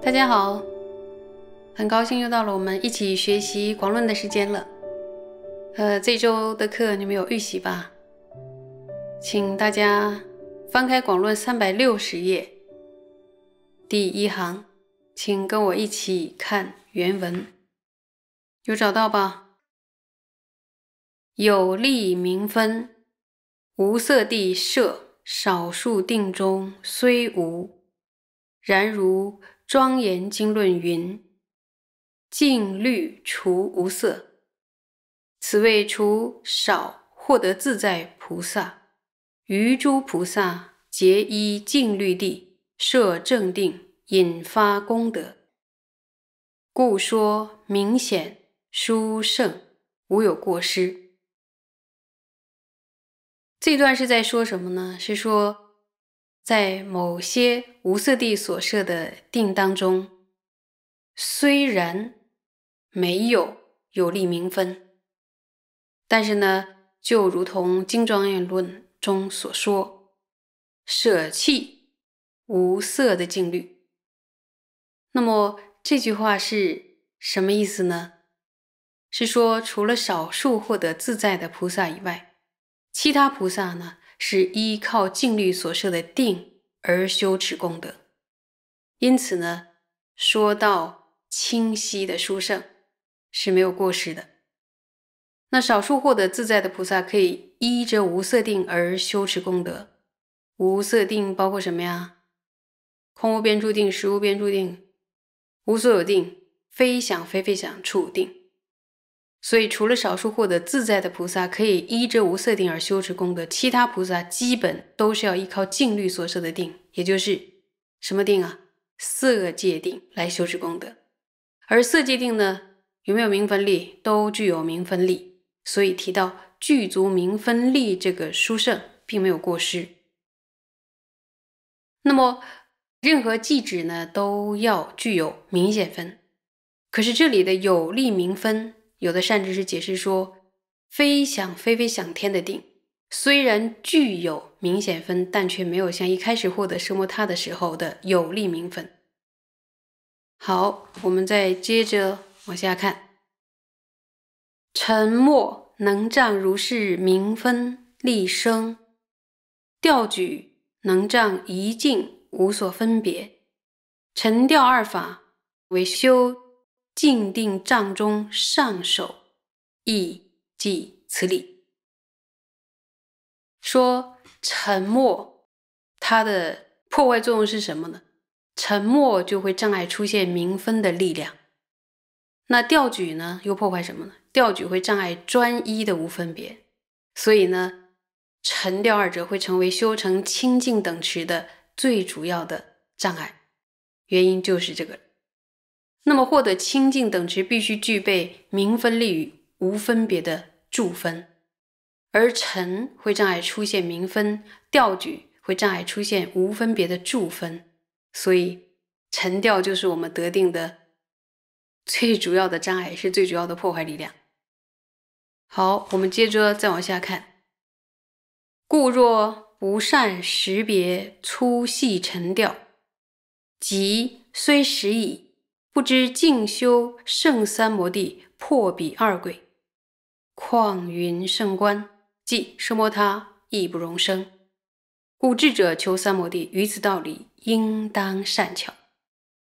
大家好，很高兴又到了我们一起学习《广论》的时间了。呃，这周的课你们有预习吧？请大家翻开《广论》三百六十页，第一行。请跟我一起看原文，有找到吧？有利明分，无色地摄少数定中虽无，然如庄严经论云：净律除无色，此谓除少获得自在菩萨，于诸菩萨皆依净律地设正定。引发功德，故说明显殊胜，无有过失。这段是在说什么呢？是说，在某些无色地所设的定当中，虽然没有有利名分，但是呢，就如同《经刚经》论中所说，舍弃无色的境律。那么这句话是什么意思呢？是说除了少数获得自在的菩萨以外，其他菩萨呢是依靠静律所设的定而修持功德。因此呢，说到清晰的殊胜是没有过失的。那少数获得自在的菩萨可以依着无色定而修持功德。无色定包括什么呀？空无边注定、实无边注定。无所有定，非想非非想处定。所以，除了少数获得自在的菩萨可以依着无色定而修持功德，其他菩萨基本都是要依靠净律所设的定，也就是什么定啊？色界定来修持功德。而色界定呢，有没有明分力？都具有明分力。所以提到具足明分力这个殊胜，并没有过失。那么。任何记指呢都要具有明显分，可是这里的有利明分，有的善知识解释说，非想非非想天的定虽然具有明显分，但却没有像一开始获得奢摩他的时候的有利明分。好，我们再接着往下看，沉默能障如是明分立生，调举能障一静。无所分别，沉调二法为修静定障中上首，意即此理。说沉默，它的破坏作用是什么呢？沉默就会障碍出现明分的力量。那调举呢，又破坏什么呢？调举会障碍专一的无分别。所以呢，沉调二者会成为修成清净等持的。最主要的障碍原因就是这个。那么，获得清净等值必须具备明分利与无分别的助分，而尘会障碍出现明分，调举会障碍出现无分别的助分。所以，尘调就是我们得定的最主要的障碍，是最主要的破坏力量。好，我们接着再往下看。故若。不善识别粗细沉调，即虽识矣，不知静修圣三摩地，破彼二鬼，况云圣观，即说摩他亦不容生。故智者求三摩地，于此道理应当善巧。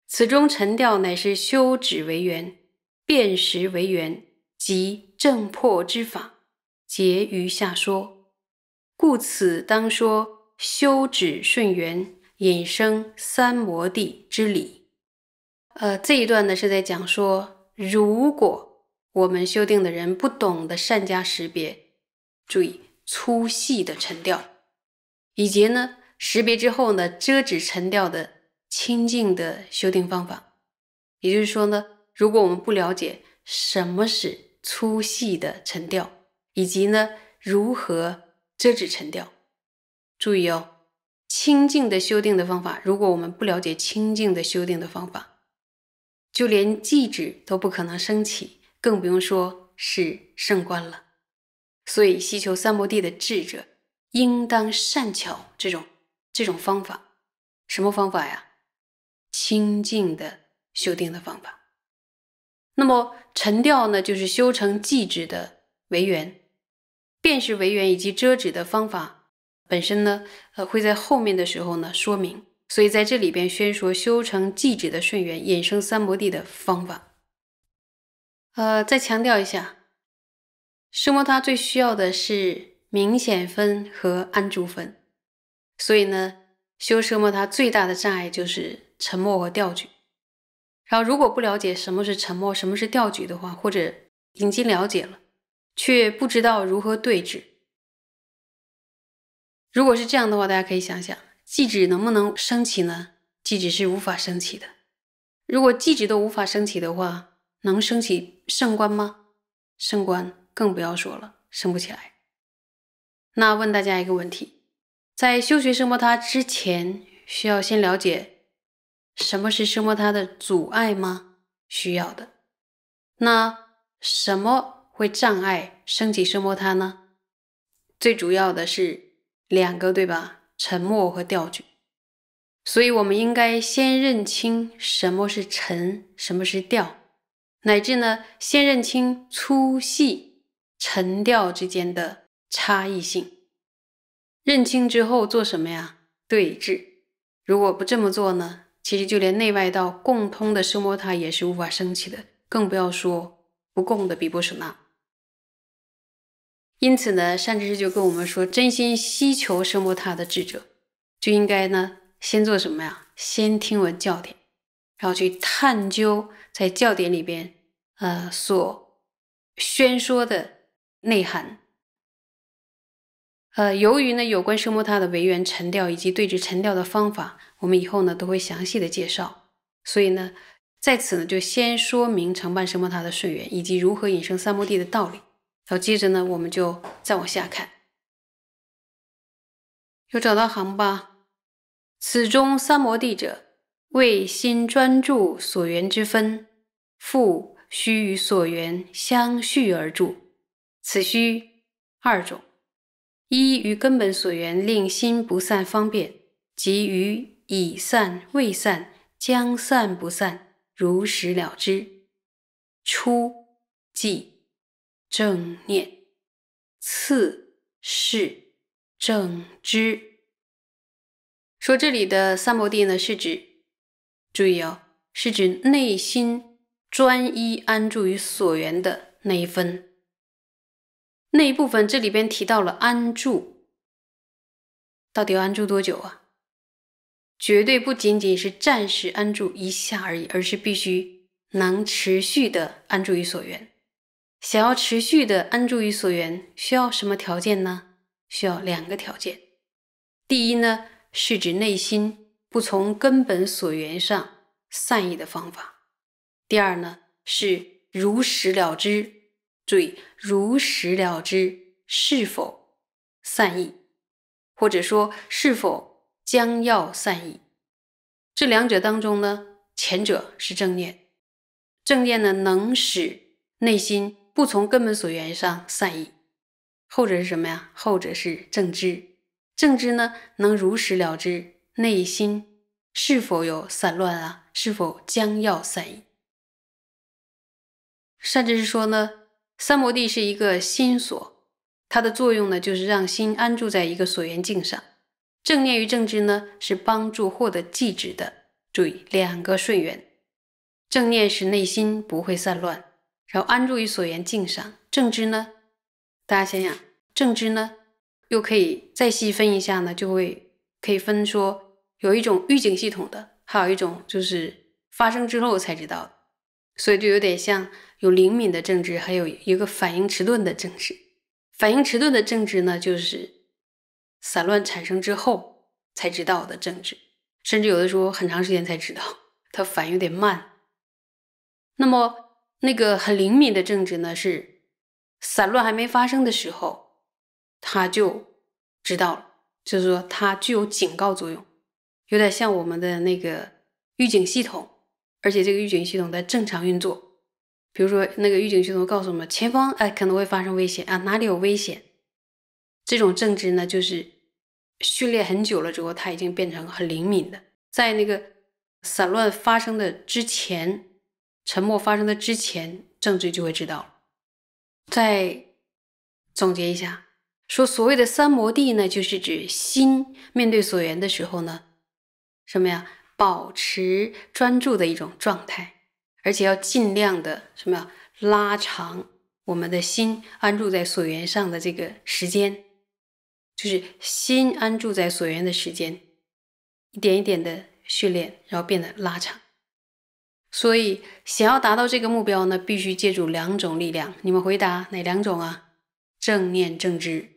此中沉调乃是修止为缘，辨识为缘，即正破之法，结于下说。故此当说修止顺缘引生三摩地之理。呃，这一段呢是在讲说，如果我们修定的人不懂得善加识别，注意粗细的沉掉，以及呢识别之后呢遮止沉掉的清净的修定方法。也就是说呢，如果我们不了解什么是粗细的沉掉，以及呢如何遮止沉掉，注意哦，清净的修定的方法。如果我们不了解清净的修定的方法，就连寂止都不可能升起，更不用说是圣观了。所以，希求三摩地的智者，应当善巧这种这种方法。什么方法呀？清净的修定的方法。那么，沉掉呢，就是修成寂止的为缘。辨识为圆以及遮止的方法本身呢，呃，会在后面的时候呢说明。所以在这里边宣说修成寂止的顺缘，衍生三摩地的方法。呃，再强调一下，奢摩他最需要的是明显分和安住分。所以呢，修奢摩他最大的障碍就是沉默和调举。然后，如果不了解什么是沉默，什么是调举的话，或者已经了解了。却不知道如何对治。如果是这样的话，大家可以想想，祭职能不能升起呢？祭职是无法升起的。如果祭职都无法升起的话，能升起圣官吗？圣官更不要说了，升不起来。那问大家一个问题：在修学生摩他之前，需要先了解什么是生摩他的阻碍吗？需要的。那什么？会障碍升起奢摩他呢？最主要的是两个，对吧？沉默和调举。所以，我们应该先认清什么是沉，什么是调，乃至呢，先认清粗细沉调之间的差异性。认清之后做什么呀？对峙。如果不这么做呢？其实就连内外道共通的奢摩他也是无法升起的，更不要说不共的比波什那。因此呢，善知识就跟我们说，真心希求声摩他的智者，就应该呢先做什么呀？先听闻教典，然后去探究在教典里边，呃所宣说的内涵。呃，由于呢有关声摩他的维缘陈调以及对治陈调的方法，我们以后呢都会详细的介绍，所以呢在此呢就先说明承办声摩他的顺缘以及如何引生三摩地的道理。然后接着呢，我们就再往下看。又找到行吧。此中三摩地者，为心专注所缘之分，复须与所缘相续而住。此须二种：一于根本所缘令心不散方便，即于已散、未散、将散不散，如实了之。初、即。正念次是正知，说这里的三摩地呢，是指注意哦，是指内心专一安住于所缘的那一份那一部分。这里边提到了安住，到底要安住多久啊？绝对不仅仅是暂时安住一下而已，而是必须能持续的安住于所缘。想要持续的安住于所缘，需要什么条件呢？需要两个条件。第一呢，是指内心不从根本所缘上散意的方法；第二呢，是如实了知。注意，如实了知是否散意，或者说是否将要散意。这两者当中呢，前者是正念，正念呢能使内心。不从根本所缘上散逸，后者是什么呀？后者是正知，正知呢能如实了知内心是否有散乱啊，是否将要散逸。甚至是说呢，三摩地是一个心所，它的作用呢就是让心安住在一个所缘境上。正念与正知呢是帮助获得寂止的。注意两个顺缘，正念使内心不会散乱。然后安住于所缘境上，正知呢？大家想想，正知呢，又可以再细分一下呢，就会可以分说，有一种预警系统的，还有一种就是发生之后才知道，所以就有点像有灵敏的正知，还有一个反应迟钝的正知。反应迟钝的正知呢，就是散乱产生之后才知道的正知，甚至有的时候很长时间才知道，它反应有点慢。那么。那个很灵敏的正直呢，是散乱还没发生的时候，他就知道了。就是说，它具有警告作用，有点像我们的那个预警系统。而且，这个预警系统在正常运作。比如说，那个预警系统告诉我们，前方哎可能会发生危险啊，哪里有危险？这种正直呢，就是训练很久了之后，它已经变成很灵敏的，在那个散乱发生的之前。沉默发生的之前，政治就会知道。再总结一下，说所谓的三摩地呢，就是指心面对所缘的时候呢，什么呀，保持专注的一种状态，而且要尽量的什么呀，拉长我们的心安住在所缘上的这个时间，就是心安住在所缘的时间，一点一点的训练，然后变得拉长。所以，想要达到这个目标呢，必须借助两种力量。你们回答哪两种啊？正念正知。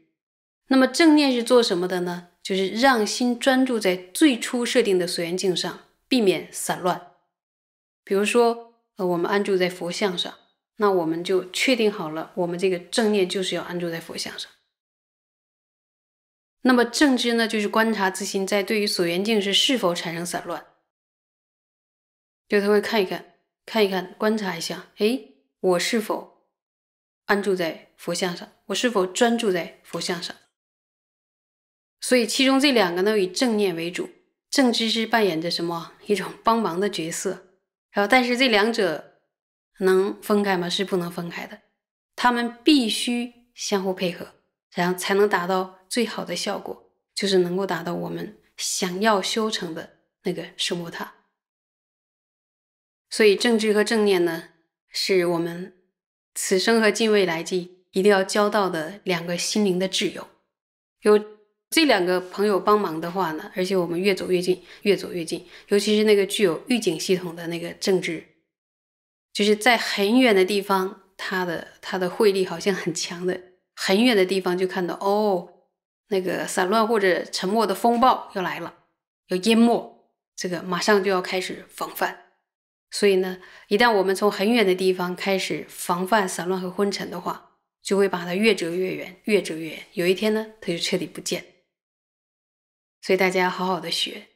那么正念是做什么的呢？就是让心专注在最初设定的所缘境上，避免散乱。比如说，呃，我们安住在佛像上，那我们就确定好了，我们这个正念就是要安住在佛像上。那么正知呢，就是观察自心在对于所缘境时是否产生散乱。就会看一看，看一看，观察一下。哎，我是否安住在佛像上？我是否专注在佛像上？所以，其中这两个呢，以正念为主，正知是扮演着什么一种帮忙的角色。然后，但是这两者能分开吗？是不能分开的，他们必须相互配合，然后才能达到最好的效果，就是能够达到我们想要修成的那个圣母塔。所以正知和正念呢，是我们此生和近未来际一定要交到的两个心灵的挚友。有这两个朋友帮忙的话呢，而且我们越走越近，越走越近。尤其是那个具有预警系统的那个正知，就是在很远的地方，它的它的慧力好像很强的，很远的地方就看到哦，那个散乱或者沉默的风暴要来了，要淹没，这个马上就要开始防范。所以呢，一旦我们从很远的地方开始防范散乱和昏沉的话，就会把它越折越远，越折越远。有一天呢，它就彻底不见。所以大家好好的学。